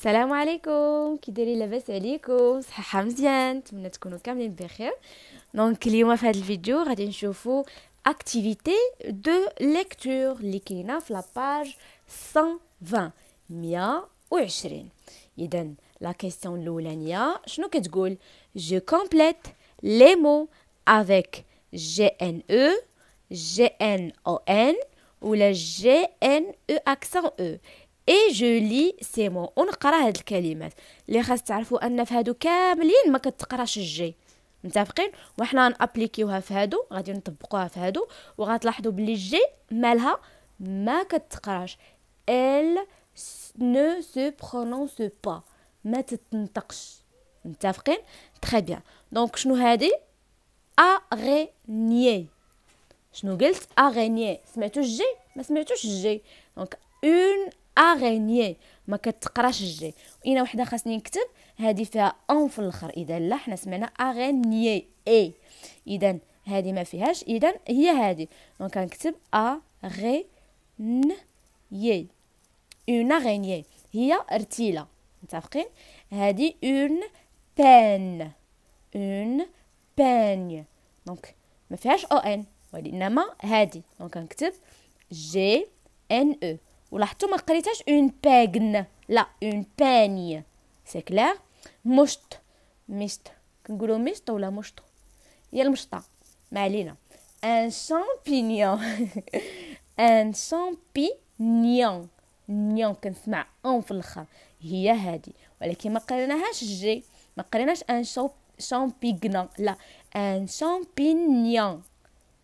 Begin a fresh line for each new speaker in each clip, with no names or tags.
Salam alaykum, kideri le vessel alaykum, salam zient, m'a dit que nous Donc, ce que je fais de la vidéo, c'est que je fais activité de lecture qui est sur la page 120. Mia ou Echrin. Il y la question de l'Oléania. Je complète les mots avec GNE, GNON ou la GNE accent E. اي جو لي سي مو ونقرا هاد الكلمات اللي خاص تعرفوا ان في هادو كاملين ما كتقراش الجي متفقين وحنا نابليكيوها في هادو غادي نطبقوها في هادو وغتلاحظوا بلي الجي مالها ما كتقراش ال نو سو برونونس با ما تتنطقش متفقين تري بيان دونك شنو هادي اغني شنو قلت اغني سمعتوش الجي ما سمعتوش الجي دونك اون اغينيي ما كتقراش الجي وانا وحده خاصني نكتب هذه فيها اون في الاخر اذا لا حنا سمعنا اغينيي اي اذا هذه ما فيهاش اذا هي هذه دونك كنكتب ا غي ن يي اون اغانيي هي رتيله متفقين هذه اون بان اون بان دونك ما فيهاش او ان وانما هذه دونك كنكتب جي ان او ولاحظتوا ما قريتهاش اون باغن لا اون باني سي كلير مشط مشط كنقولوا مشط ولا مشط هي المشطه ما علينا ان شامبينيون ان شامبينيون نيون كنسمع اون في الاخر هي هذه ولكن ما قريناهاش جي ما قريناش ان شامبيغنا لا ان شامبينيون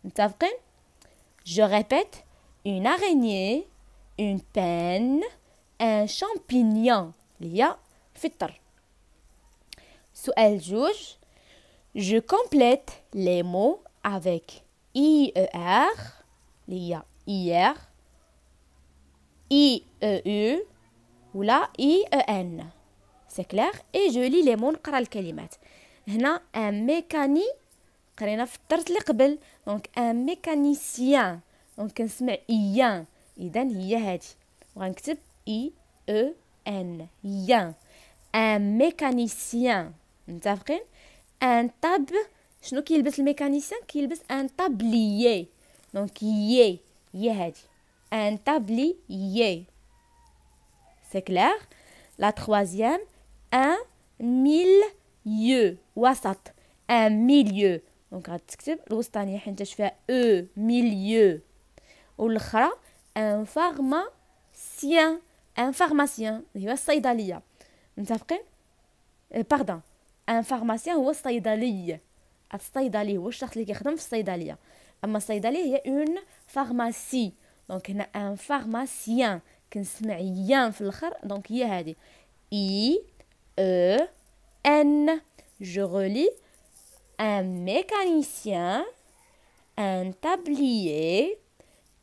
متفقين جو ريبيت اون araignée une peine, un champignon. Il y a sous juge. Je complète les mots avec IER. E Il y e a hier. IEU. Ou e n. C'est clair. Et je lis les mots. quand الكلمات. هنا un mécanique. un في donc un un donc ان ميكانيسيان دونك Iden, jehèd. On écrit I, E, N, Yan. Un mécanicien. Vous avez Un tab. Je ne sais pas qui est le mécanicien, mais qui est un tablier. Donc, jehèd. Un tablier. C'est clair. La troisième, un milieu. Ou est un milieu? Donc, on écrit, Rustan, on écrit, je fais e milieu un pharmacien. Un pharmacien. Il va Vous euh, Pardon. Un pharmacien ou À il y a une pharmacie. Donc, il y a un pharmacien. Qui se met rien dans Donc, il y a I, E, N. Je relis. Un mécanicien. Un tablier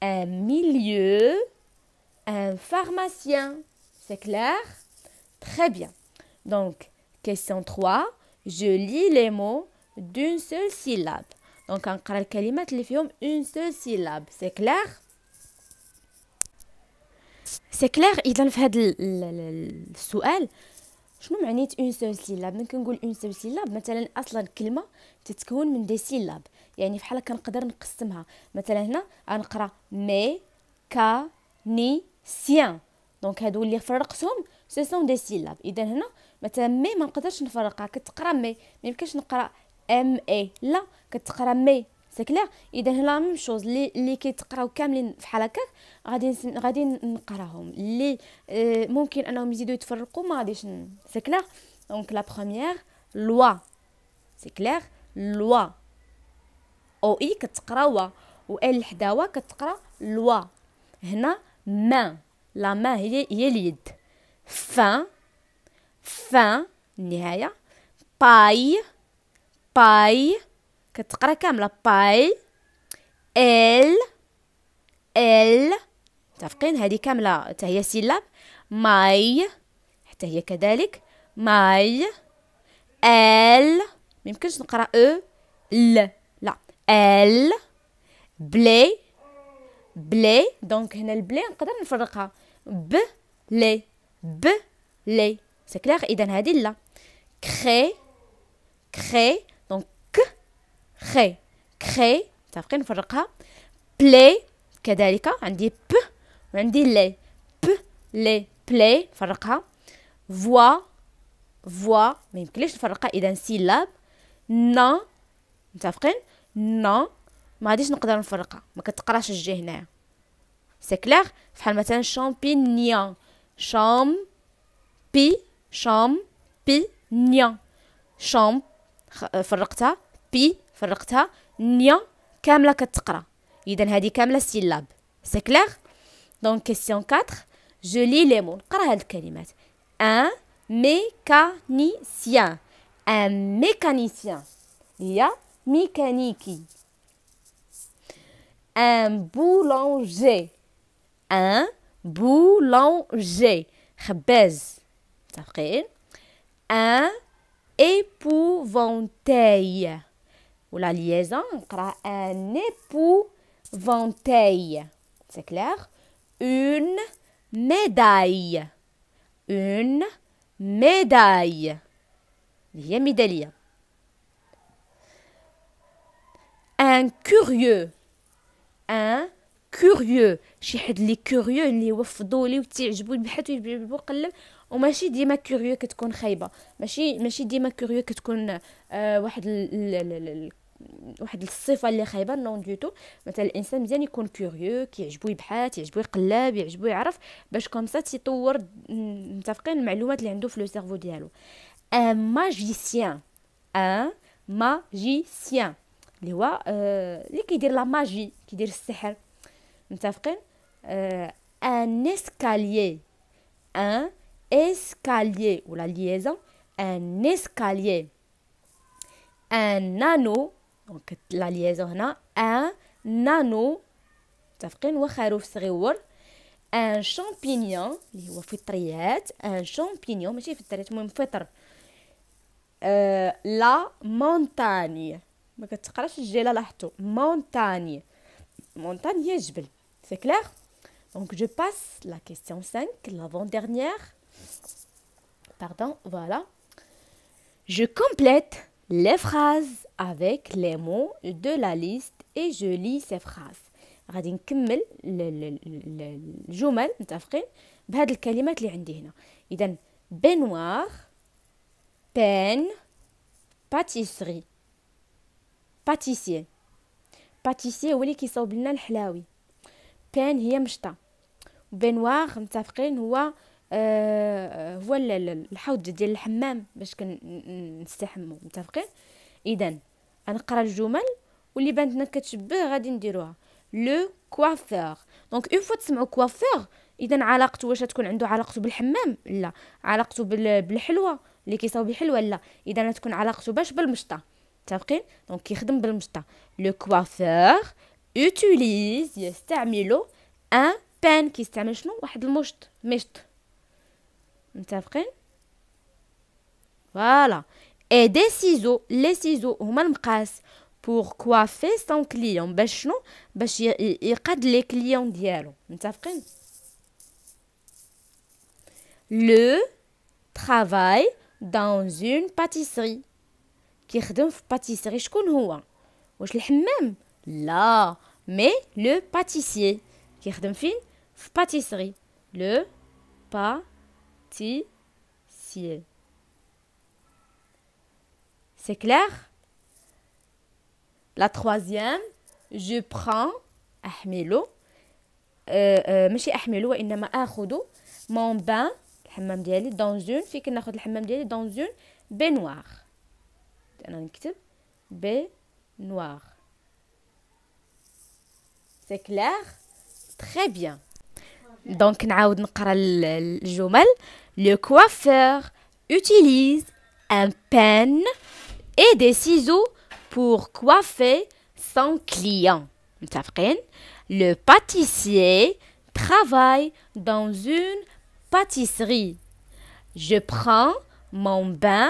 un milieu, un pharmacien. C'est clair Très bien. Donc, question 3. Je lis les mots d'une seule syllabe. Donc, on les kalimat d'une une seule syllabe. C'est clair C'est clair, c'est clair اذا في هذا une شنو syllabe اون une سيلاب ممكن نقول اون سول سيلاب مثلا اصلا كلمه تتكون من دي syllabe. يعني بحال كنقدر نقسمها مثلا هنا غنقرا مي كا ني سيان دونك هادو اللي فرقتهم سي سون دي سيلاب اذا هنا مثلا مي ما نقدرش نفرقها كتقرا مي ما يمكنش نقرا ام اي لا كتقرا مي سي كلير اذا هنا ميم شوز لي لي كيتقراو كاملين فحال هكاك غادي غادي نقراهم لي آه، ممكن انهم يزيدوا يتفرقوا ما غاديش سي كلير دونك لا بروميير لوا سي كلير لوا او اي كتقرا وا و ال حداوا كتقرا لوا هنا ما لا ما هي هي اليد فان فان النهايه باي باي كتقرا كامله باي ال ال متفقين هذه كامله حتى هي سيلاب ماي حتى هي كذلك ماي ال ميمكنش نقرا او ل ال بلي بلي دونك هنا البلي نقدر نفرقها ب لي ب لي سي كلير اذا هذه لا كري كري دونك ك خي كري متفقين نفرقها بلي كذلك عندي ب وعندي لي ب لي بلي نفرقها فوا فوا ما يمكنليش نفرقها اذا سيلاب نا متفقين نا ما غاديش نقدر نفرقها ما كتقراش الجي هنايا سي كلير فحال مثلا شامبينيان شام بي شام بي نيا شام فرقتها بي فرقتها نيا كامله كتقرا اذا هذه كامله سيلاب سي كلير دونك كيسيون 4 جو لي لي مون نقرا هاد الكلمات ان ميكانيسيان ان ميكانيسيان هي mécanique. Un boulanger. Un boulanger. Un Un Ou Ou la liaison un épouvantail c'est clair une médaille une médaille Viens médaille ان كوريو ان كوريو شي حد لي كوريو اللي هو فضولي وتيعجبو يبحث ويجيب ويقلب وماشي ديما كوريو كتكون خايبه ماشي ماشي ديما كوريو كتكون آه واحد ال واحد الصفه اللي خايبه نون دو تو مثلا الانسان مزيان يكون كوريو كيعجبو يبحث يعجبو يقلب يعجبو يعرف باش كوم سا تيطور متفقين المعلومات اللي عنده في لو سيرفو ديالو ان ماجيسيان ان ماجيسيان اللي هو آه، اللي كيدير لا ماجي كيدير السحر متفقين آه، ان اسكاليي ان اسكاليي ولا ليزون ان اسكاليي ان نانو دونك لا ليزون هنا ان نانو متفقين حروف صغيور ان شامبينيون اللي هو فطريات ان شامبينيون ماشي فطريات المهم فطر آه، لا مونتاني que tu ne sais que j'ai là, Montagne. Montagne, c'est une C'est clair Donc, je passe la question 5, l'avant-dernière. Pardon, voilà. Je complète les phrases avec les mots de la liste et je lis ces phrases. Je vais finir le jumeau, je vais finir avec les mots que j'ai là-haut. Donc, baignoire peine pâtisserie. باتيسيي باتيسيي هو اللي كيصاوب لنا الحلاوي بان هي مشطه بنوار متفقين هو آه هو الحوض ديال الحمام باش كنستحمو متفقين اذا غنقرا الجمل واللي بانت لنا كتشبه غادي نديروها لو كوافور دونك اون فوا تسمعوا كوافور اذا علاقته واش تكون عنده علاقته بالحمام لا علاقته بالحلوه اللي كيصاوب الحلوه لا اذا تكون علاقته باش بالمشطه Donc, Le coiffeur utilise un pen qui est un Voilà. Et des ciseaux. Les ciseaux, on va pour coiffer son client. Il les a des clients. Le travail dans une pâtisserie. Qui travaille dans la pâtisserie? Je le Mais le pâtissier. Qui travaille dans la pâtisserie? Le pâtissier. C'est clair? La troisième. Je prends. Je prends. Je prends. Je prends. Je prends noir. C'est clair Très bien. Donc, Donc بيان le coiffeur utilise un pen et des ciseaux pour coiffer son client. Le pâtissier travaille dans une pâtisserie. Je prends mon bain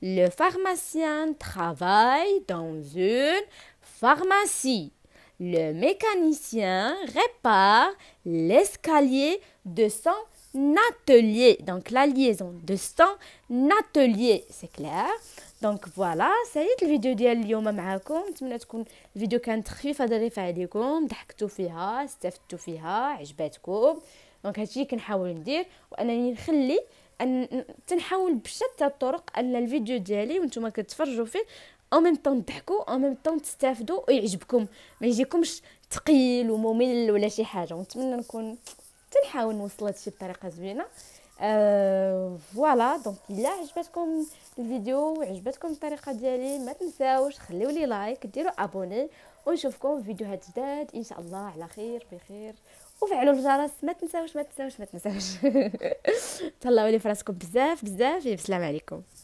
Le pharmacien travaille dans une pharmacie. Le mécanicien répare l'escalier de son atelier. Donc la liaison de son atelier, c'est clair. Donc voilà, c'est la vidéo d'aujourd'hui avec vous. J'espère que la vidéo a été très facile pour vous. Vous avez fiha, vous avez fait, vous avez aimé. Donc c'est ce que j'essaie de faire. Et je vais vous laisser. ان تنحاول بشتى الطرق ان الفيديو ديالي وانتم كتفرجوا فيه او ميم طون تضحكوا او ميم طون تستافدوا ويعجبكم ما يجيكمش ثقيل وممل ولا شي حاجه ونتمنى نكون تنحاول نوصل هادشي بطريقه زوينه فوالا أه... دونك الا عجبتكم الفيديو وعجبتكم الطريقه ديالي ما تنساوش خليو لي لايك ديروا ابوني ونشوفكم في فيديوهات جداد ان شاء الله على خير بخير وفعلوا الجرس ما تنساوش ما تنساوش ما تنساوش تهلاو لي فراسكم بزاف بزاف يا بسلام عليكم